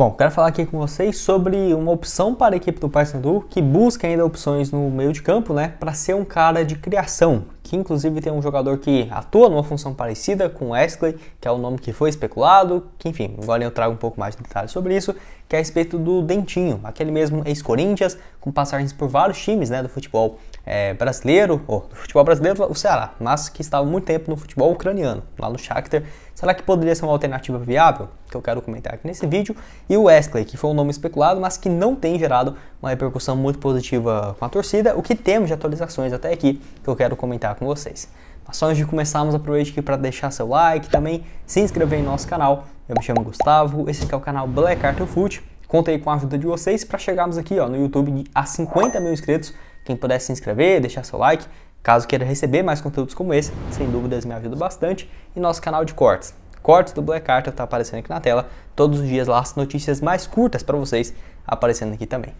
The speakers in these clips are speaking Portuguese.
Bom, quero falar aqui com vocês sobre uma opção para a equipe do Paysandu que busca ainda opções no meio de campo, né, para ser um cara de criação, que inclusive tem um jogador que atua numa função parecida com o Wesley, que é o nome que foi especulado, que enfim, agora eu trago um pouco mais de detalhes sobre isso, que é a respeito do Dentinho, aquele mesmo ex-Corinthians, com passagens por vários times né, do futebol é, brasileiro, ou do futebol brasileiro, o Ceará, mas que estava muito tempo no futebol ucraniano, lá no Shakhtar. Será que poderia ser uma alternativa viável? Que eu quero comentar aqui nesse vídeo. E o Wesley, que foi um nome especulado, mas que não tem gerado uma repercussão muito positiva com a torcida, o que temos de atualizações até aqui, que eu quero comentar com vocês. Mas só antes de começarmos, aproveite aqui para deixar seu like, também se inscrever em nosso canal eu me chamo Gustavo, esse aqui é o canal Black Arthur Foot. Conta aí com a ajuda de vocês para chegarmos aqui ó, no YouTube a 50 mil inscritos. Quem puder se inscrever, deixar seu like, caso queira receber mais conteúdos como esse, sem dúvidas me ajuda bastante. E nosso canal de cortes. Cortes do Black Arthur está aparecendo aqui na tela. Todos os dias lá as notícias mais curtas para vocês aparecendo aqui também.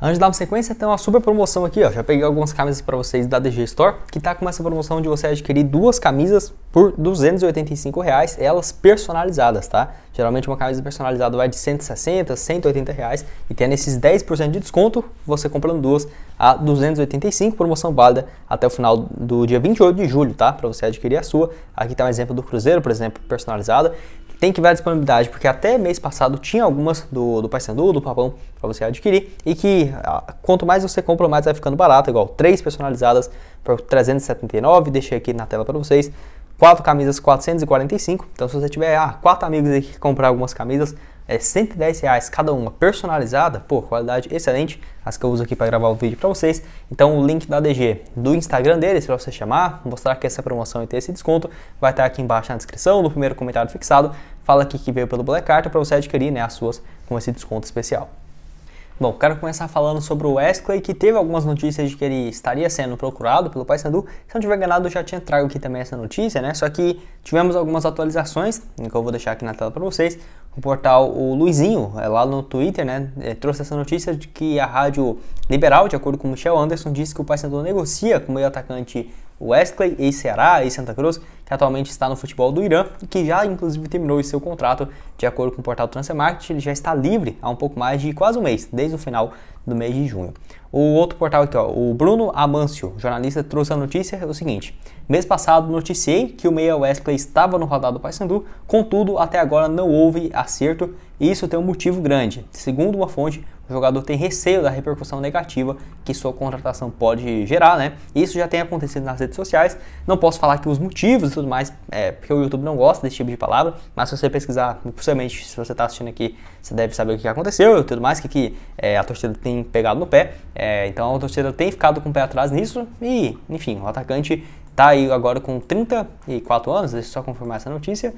Antes de dar uma sequência, tem uma super promoção aqui, ó. Já peguei algumas camisas para vocês da DG Store, que tá com essa promoção de você adquirir duas camisas por 285 reais, elas personalizadas, tá? Geralmente uma camisa personalizada vai de 160, 180 reais e tendo esses 10% de desconto, você comprando duas a 285, promoção válida até o final do dia 28 de julho, tá? Para você adquirir a sua. Aqui tá um exemplo do Cruzeiro, por exemplo, personalizada tem que ver a disponibilidade, porque até mês passado tinha algumas do, do Paysandu, do Papão, para você adquirir, e que quanto mais você compra, mais vai ficando barato, igual três personalizadas por 379, deixei aqui na tela para vocês, quatro camisas 445, então se você tiver ah, quatro amigos aí que comprar algumas camisas, é 110 reais cada uma personalizada, pô, qualidade excelente, as que eu uso aqui para gravar o vídeo para vocês. Então o link da DG do Instagram deles para você chamar, mostrar que essa promoção e ter esse desconto vai estar aqui embaixo na descrição, no primeiro comentário fixado. Fala aqui que veio pelo Black Card para você adquirir né, as suas com esse desconto especial. Bom, quero começar falando sobre o Wesley, que teve algumas notícias de que ele estaria sendo procurado pelo Paysandu. Se não tiver enganado, eu já tinha trago aqui também essa notícia, né? Só que tivemos algumas atualizações, que eu vou deixar aqui na tela para vocês. O portal o Luizinho, é lá no Twitter, né, é, trouxe essa notícia de que a Rádio Liberal, de acordo com Michel Anderson, disse que o Paysandu negocia com o meio atacante Wesley, e ceará e santa Cruz, que atualmente está no futebol do Irã e que já inclusive terminou seu contrato. De acordo com o portal Transfermarkt, ele já está livre há um pouco mais de quase um mês, desde o final do mês de junho. O outro portal aqui, ó, o Bruno Amâncio, jornalista, trouxe a notícia é o seguinte: mês passado noticiei que o meia Wesley estava no rodado do Paysandu, contudo até agora não houve acerto e isso tem um motivo grande. Segundo uma fonte, o jogador tem receio da repercussão negativa que sua contratação pode gerar, né? Isso já tem acontecido nas redes sociais. Não posso falar que os motivos tudo mais, é, porque o YouTube não gosta desse tipo de palavra, mas se você pesquisar, possivelmente se você está assistindo aqui, você deve saber o que aconteceu e tudo mais, que, que é, a torcida tem pegado no pé, é, então a torcida tem ficado com o pé atrás nisso e, enfim, o atacante está aí agora com 34 anos, deixa eu só confirmar essa notícia,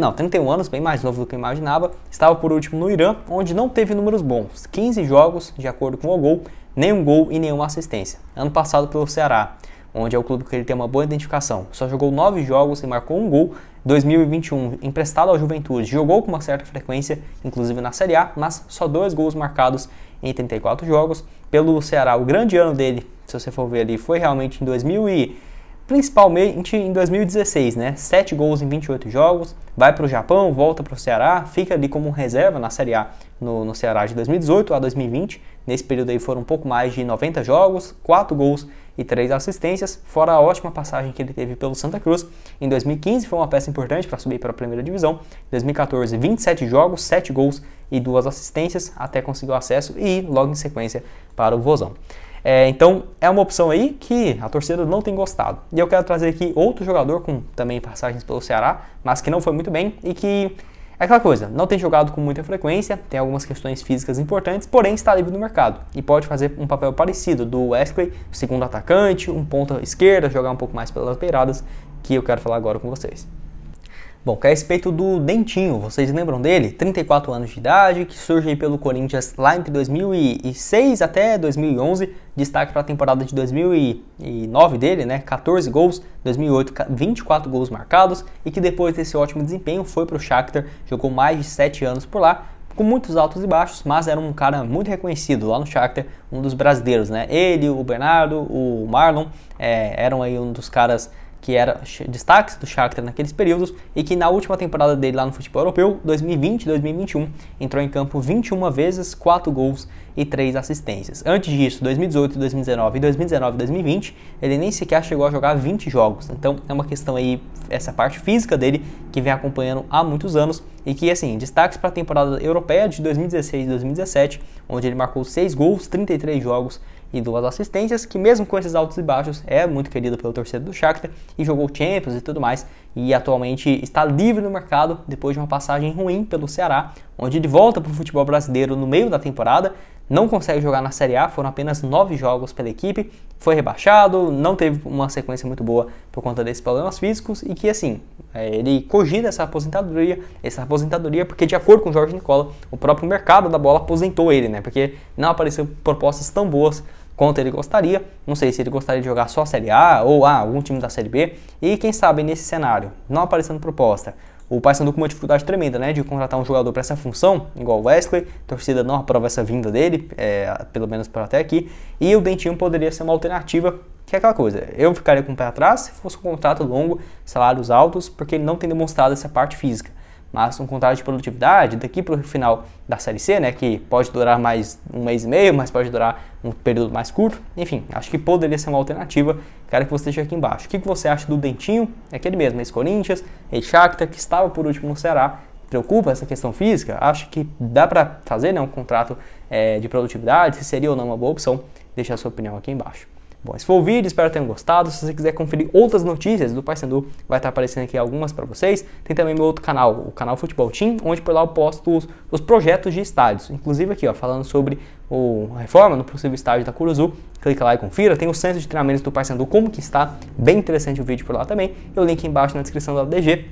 não, 31 anos, bem mais novo do que eu imaginava, estava por último no Irã, onde não teve números bons, 15 jogos, de acordo com o gol, nenhum gol e nenhuma assistência. Ano passado pelo Ceará onde é o clube que ele tem uma boa identificação. Só jogou nove jogos e marcou um gol. 2021, emprestado ao Juventude, jogou com uma certa frequência, inclusive na Série A, mas só dois gols marcados em 34 jogos. Pelo Ceará, o grande ano dele, se você for ver ali, foi realmente em 2000 e principalmente em 2016, né? 7 gols em 28 jogos, vai para o Japão, volta para o Ceará, fica ali como reserva na Série A no, no, Ceará de 2018 a 2020. Nesse período aí foram um pouco mais de 90 jogos, 4 gols e 3 assistências, fora a ótima passagem que ele teve pelo Santa Cruz. Em 2015 foi uma peça importante para subir para a primeira divisão. Em 2014, 27 jogos, 7 gols e 2 assistências, até conseguiu acesso e ir logo em sequência para o Vozão. É, então é uma opção aí que a torcida não tem gostado. E eu quero trazer aqui outro jogador com também passagens pelo Ceará, mas que não foi muito bem e que é aquela coisa, não tem jogado com muita frequência, tem algumas questões físicas importantes, porém está livre no mercado e pode fazer um papel parecido do Wesley, segundo atacante, um ponta esquerda, jogar um pouco mais pelas beiradas, que eu quero falar agora com vocês. Bom, que é a respeito do Dentinho, vocês lembram dele? 34 anos de idade, que surge aí pelo Corinthians lá entre 2006 até 2011, destaque para a temporada de 2009 dele, né? 14 gols, 2008 24 gols marcados e que depois desse ótimo desempenho foi para o Shakhtar, jogou mais de 7 anos por lá, com muitos altos e baixos, mas era um cara muito reconhecido lá no Shakhtar, um dos brasileiros, né? Ele, o Bernardo, o Marlon, é, eram aí um dos caras que era destaque do Shakhtar naqueles períodos e que na última temporada dele lá no futebol europeu, 2020-2021, entrou em campo 21 vezes, 4 gols e 3 assistências. Antes disso, 2018, 2019 e 2019 2020, ele nem sequer chegou a jogar 20 jogos. Então é uma questão aí essa parte física dele que vem acompanhando há muitos anos e que assim, destaques para a temporada europeia de 2016 2017, onde ele marcou 6 gols, 33 jogos e duas assistências, que mesmo com esses altos e baixos é muito querido pelo torcedor do Shakhtar e jogou Champions e tudo mais e atualmente está livre no mercado depois de uma passagem ruim pelo Ceará, onde ele volta para o futebol brasileiro no meio da temporada, não consegue jogar na Série A, foram apenas nove jogos pela equipe, foi rebaixado, não teve uma sequência muito boa por conta desses problemas físicos e que assim, é, ele cogita essa aposentadoria, essa aposentadoria porque de acordo com o Jorge Nicola, o próprio mercado da bola aposentou ele, né? Porque não apareceram propostas tão boas quanto ele gostaria. Não sei se ele gostaria de jogar só a Série A ou ah, algum time da Série B. E quem sabe nesse cenário, não aparecendo proposta, o Paysandu com uma dificuldade tremenda, né, de contratar um jogador para essa função, igual o Wesley, a torcida não aprova essa vinda dele, é, pelo menos por até aqui, e o Dentinho poderia ser uma alternativa, que é aquela coisa, eu ficaria com o pé atrás se fosse um contrato longo, salários altos, porque ele não tem demonstrado essa parte física mas um contrato de produtividade daqui para o final da série C, né, que pode durar mais um mês e meio, mas pode durar um período mais curto. Enfim, acho que poderia ser uma alternativa. Quero que você esteja aqui embaixo. O que, que você acha do Dentinho? É aquele mesmo, ex-Corinthians, ex-Shakhtar, que estava por último no Ceará, preocupa essa questão física, acho que dá para fazer né, um contrato é, de produtividade, se seria ou não uma boa opção, Deixe a sua opinião aqui embaixo. Bom, esse foi o vídeo, espero que tenham gostado. Se você quiser conferir outras notícias do Paysandu, vai estar aparecendo aqui algumas para vocês. Tem também meu outro canal, o canal Futebol Team, onde por lá eu posto os, os projetos de estádios. Inclusive aqui, ó, falando sobre o, a reforma no possível estádio da Curuzu. Clica lá e confira. Tem o centro de treinamentos do Paysandu, como que está. Bem interessante o vídeo por lá também. E o link embaixo na descrição do DG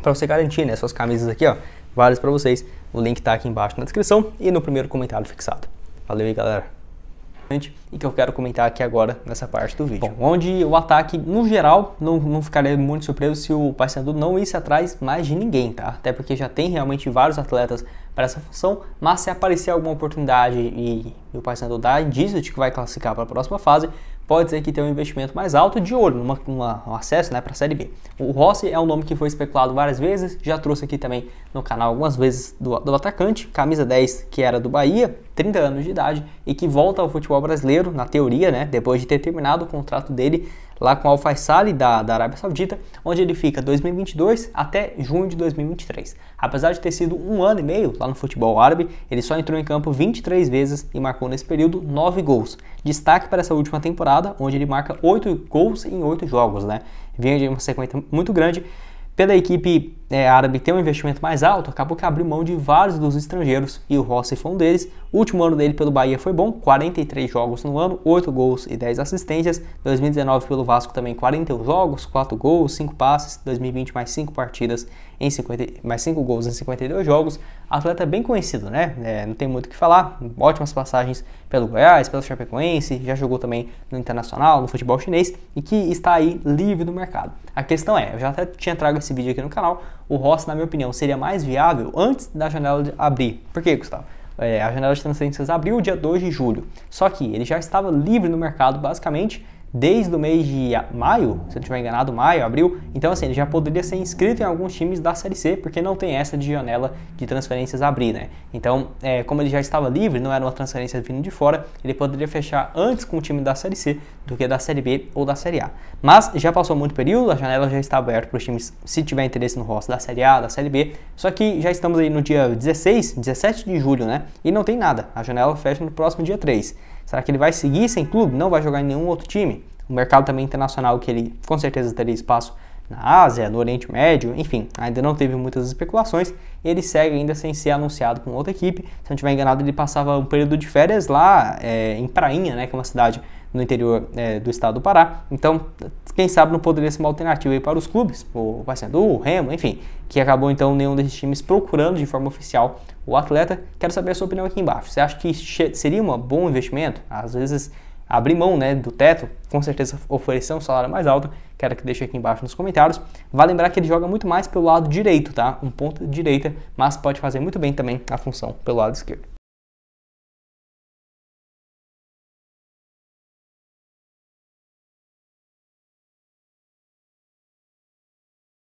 para você garantir, né, suas camisas aqui, ó, várias para vocês. O link está aqui embaixo na descrição e no primeiro comentário fixado. Valeu aí, galera e que eu quero comentar aqui agora nessa parte do vídeo. Bom, onde o ataque, no geral, não, não ficaria muito surpreso se o Paysandu não ir atrás mais de ninguém, tá? Até porque já tem realmente vários atletas para essa função, mas se aparecer alguma oportunidade e, e o Paysandu dá indício de que vai classificar para a próxima fase, pode ser que tenha um investimento mais alto de olho numa, um acesso né, para a Série B. O Rossi é um nome que foi especulado várias vezes, já trouxe aqui também no canal algumas vezes do, do atacante, camisa 10 que era do Bahia, 30 anos de idade e que volta ao futebol brasileiro, na teoria, né, depois de ter terminado o contrato dele lá com Al Faisal da, da Arábia Saudita, onde ele fica 2022 até junho de 2023. Apesar de ter sido um ano e meio lá no futebol árabe, ele só entrou em campo 23 vezes e marcou nesse período 9 gols. Destaque para essa última temporada, onde ele marca 8 gols em 8 jogos, né? Vinha de uma sequência muito grande pela equipe é, árabe tem um investimento mais alto, acabou que abriu mão de vários dos estrangeiros e o Rossi foi um deles. O último ano dele pelo Bahia foi bom, 43 jogos no ano, 8 gols e 10 assistências. 2019 pelo Vasco também 41 jogos, 4 gols, 5 passes. 2020 mais 5 partidas em 50, mais 5 gols em 52 jogos. Atleta bem conhecido, né? É, não tem muito o que falar. Ótimas passagens pelo Goiás, pelo Chapecoense, já jogou também no Internacional, no futebol chinês e que está aí livre no mercado. A questão é, eu já até tinha trago esse vídeo aqui no canal o Ross, na minha opinião, seria mais viável antes da janela abrir. Por que, Gustavo? É, a janela de transferências abriu dia 2 de julho, só que ele já estava livre no mercado, basicamente, desde o mês de maio, se eu não estiver enganado, maio, abril. Então, assim, ele já poderia ser inscrito em alguns times da Série C, porque não tem essa de janela de transferências abrir, né? Então, é, como ele já estava livre, não era uma transferência vindo de fora, ele poderia fechar antes com o time da Série C do que da Série B ou da Série A. Mas já passou muito período, a janela já está aberta para os times, se tiver interesse no rosto da Série A, da Série B. Só que já estamos aí no dia 16, 17 de julho, né? E não tem nada. A janela fecha no próximo dia 3. Será que ele vai seguir sem clube? Não vai jogar em nenhum outro time? O mercado também internacional que ele com certeza teria espaço na Ásia, no Oriente Médio, enfim, ainda não teve muitas especulações. Ele segue ainda sem ser anunciado com outra equipe. Se não estiver enganado, ele passava um período de férias lá é, em Prainha, né, que é uma cidade no interior é, do estado do Pará. Então, quem sabe não poderia ser uma alternativa para os clubes, o Paysandu, o Remo, enfim, que acabou então nenhum desses times procurando de forma oficial o atleta. Quero saber a sua opinião aqui embaixo. Você acha que seria um bom investimento? Às vezes abrir mão né, do teto, com certeza oferecer um salário mais alto, quero que deixe aqui embaixo nos comentários. Vai lembrar que ele joga muito mais pelo lado direito, tá? Um ponto direita, mas pode fazer muito bem também a função pelo lado esquerdo.